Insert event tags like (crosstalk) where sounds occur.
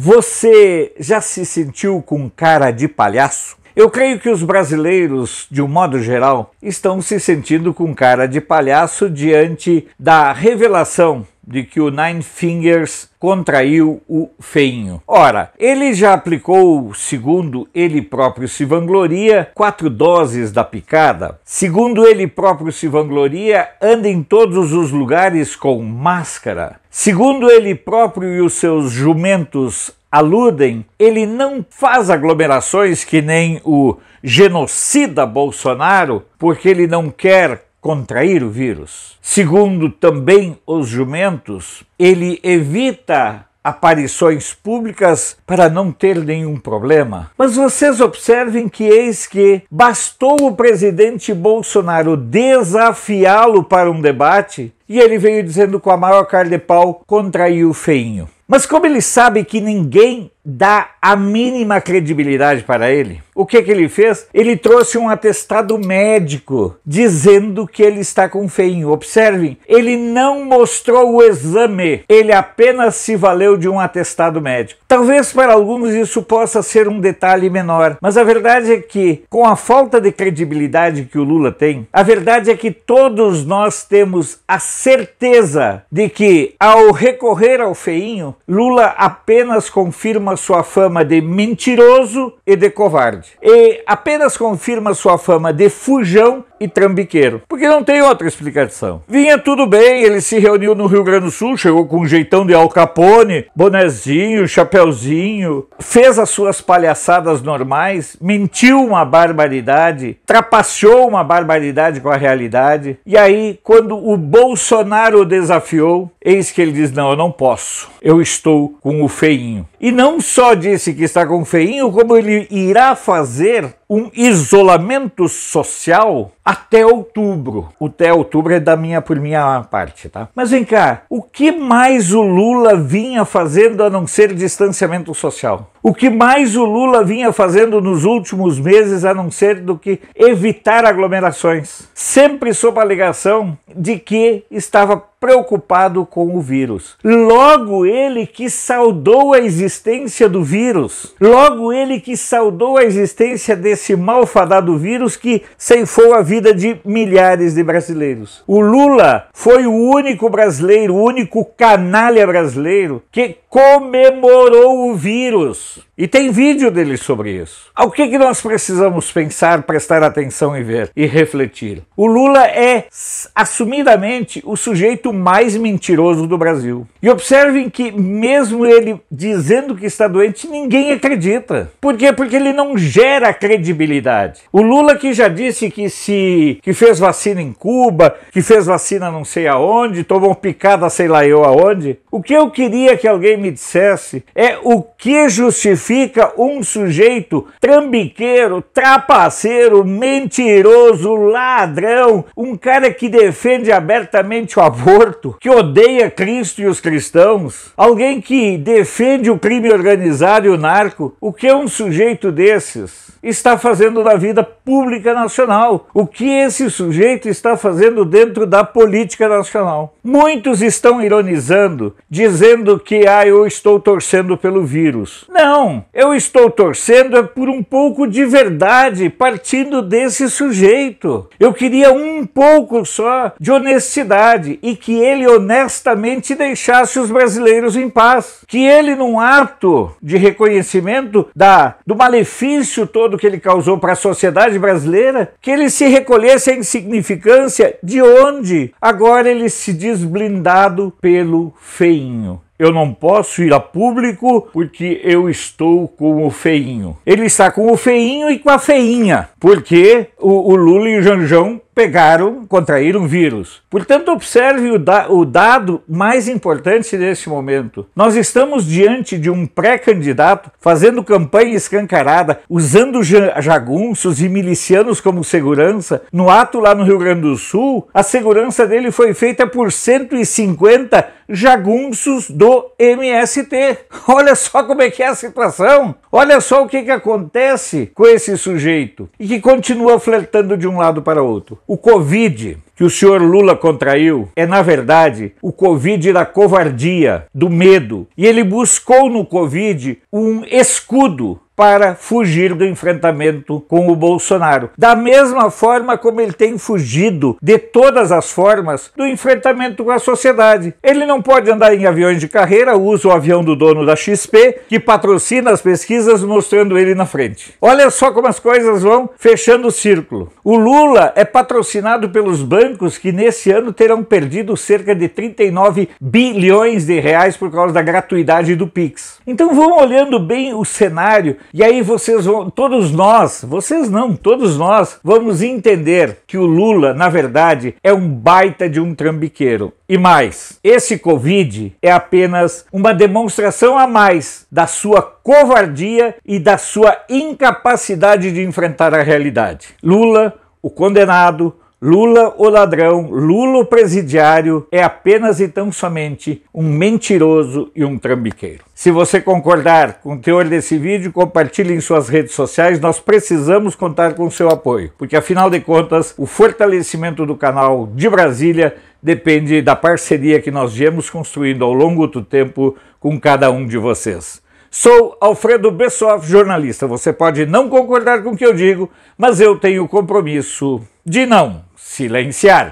Você já se sentiu com cara de palhaço? Eu creio que os brasileiros, de um modo geral, estão se sentindo com cara de palhaço diante da revelação de que o Nine Fingers contraiu o feinho. Ora, ele já aplicou, segundo ele próprio se vangloria, quatro doses da picada. Segundo ele próprio se vangloria, anda em todos os lugares com máscara. Segundo ele próprio e os seus jumentos aludem, ele não faz aglomerações que nem o genocida Bolsonaro, porque ele não quer contrair o vírus. Segundo também os jumentos, ele evita aparições públicas para não ter nenhum problema. Mas vocês observem que eis que bastou o presidente Bolsonaro desafiá-lo para um debate e ele veio dizendo com a maior cara de pau contraiu o feinho. Mas como ele sabe que ninguém dá a mínima credibilidade para ele. O que, que ele fez? Ele trouxe um atestado médico dizendo que ele está com feinho. Observem, ele não mostrou o exame, ele apenas se valeu de um atestado médico. Talvez para alguns isso possa ser um detalhe menor, mas a verdade é que, com a falta de credibilidade que o Lula tem, a verdade é que todos nós temos a certeza de que, ao recorrer ao feinho, Lula apenas confirma sua fama de mentiroso e de covarde. E apenas confirma sua fama de fujão e trambiqueiro, porque não tem outra explicação. Vinha tudo bem, ele se reuniu no Rio Grande do Sul, chegou com um jeitão de Al Capone, bonezinho, chapeuzinho, fez as suas palhaçadas normais, mentiu uma barbaridade, trapaceou uma barbaridade com a realidade. E aí, quando o Bolsonaro o desafiou, eis que ele diz: Não, eu não posso, eu estou com o feinho. E não só disse que está com o feinho, como ele irá fazer um isolamento social até outubro. O até outubro é da minha por minha parte, tá? Mas vem cá, o que mais o Lula vinha fazendo a não ser distanciamento social? O que mais o Lula vinha fazendo nos últimos meses a não ser do que evitar aglomerações? Sempre sob a alegação de que estava preocupado com o vírus. Logo ele que saudou a existência do vírus, logo ele que saudou a existência desse malfadado vírus que ceifou a vida de milhares de brasileiros. O Lula foi o único brasileiro, o único canalha brasileiro que comemorou o vírus. E tem vídeo dele sobre isso. O que, que nós precisamos pensar, prestar atenção e ver e refletir? O Lula é assumidamente o sujeito mais mentiroso do Brasil. E observem que, mesmo ele dizendo que está doente, ninguém acredita. Por quê? Porque ele não gera credibilidade. O Lula que já disse que se que fez vacina em Cuba, que fez vacina não sei aonde, tomou picada sei lá eu aonde. O que eu queria que alguém me dissesse é o que justifica fica um sujeito trambiqueiro, trapaceiro, mentiroso, ladrão, um cara que defende abertamente o aborto, que odeia Cristo e os cristãos, alguém que defende o crime organizado e o narco. O que é um sujeito desses? está fazendo na vida pública nacional, o que esse sujeito está fazendo dentro da política nacional. Muitos estão ironizando, dizendo que ah, eu estou torcendo pelo vírus. Não, eu estou torcendo é por um pouco de verdade partindo desse sujeito. Eu queria um pouco só de honestidade e que ele honestamente deixasse os brasileiros em paz. Que ele, num ato de reconhecimento da, do malefício todo que ele causou para a sociedade brasileira, que ele se recolhesse à insignificância de onde agora ele se diz blindado pelo feinho eu não posso ir a público porque eu estou com o feinho. Ele está com o feinho e com a feinha, porque o, o Lula e o Janjão pegaram, contraíram vírus. Portanto, observe o, da, o dado mais importante neste momento. Nós estamos diante de um pré-candidato fazendo campanha escancarada, usando jagunços e milicianos como segurança. No ato lá no Rio Grande do Sul, a segurança dele foi feita por 150 jagunços do MST. (laughs) Olha só como é que é a situação. Olha só o que, que acontece com esse sujeito e que continua flertando de um lado para outro. O Covid que o senhor Lula contraiu é, na verdade, o Covid da covardia, do medo. E ele buscou no Covid um escudo para fugir do enfrentamento com o Bolsonaro. Da mesma forma como ele tem fugido de todas as formas do enfrentamento com a sociedade. Ele não pode andar em aviões de carreira, usa o avião do dono da XP, que patrocina as pesquisas, mostrando ele na frente. Olha só como as coisas vão fechando o círculo. O Lula é patrocinado pelos bancos que nesse ano terão perdido cerca de 39 bilhões de reais por causa da gratuidade do Pix. Então vão olhando bem o cenário e aí vocês vão, todos nós, vocês não, todos nós vamos entender que o Lula, na verdade, é um baita de um trambiqueiro. E mais, esse Covid é apenas uma demonstração a mais da sua covardia e da sua incapacidade de enfrentar a realidade. Lula, o condenado, Lula o ladrão, Lula o presidiário é apenas e tão somente um mentiroso e um trambiqueiro. Se você concordar com o teor desse vídeo, compartilhe em suas redes sociais, nós precisamos contar com seu apoio, porque afinal de contas, o fortalecimento do canal de Brasília depende da parceria que nós viemos construindo ao longo do tempo com cada um de vocês. Sou Alfredo Bessoff, jornalista. Você pode não concordar com o que eu digo, mas eu tenho o compromisso de não silenciar.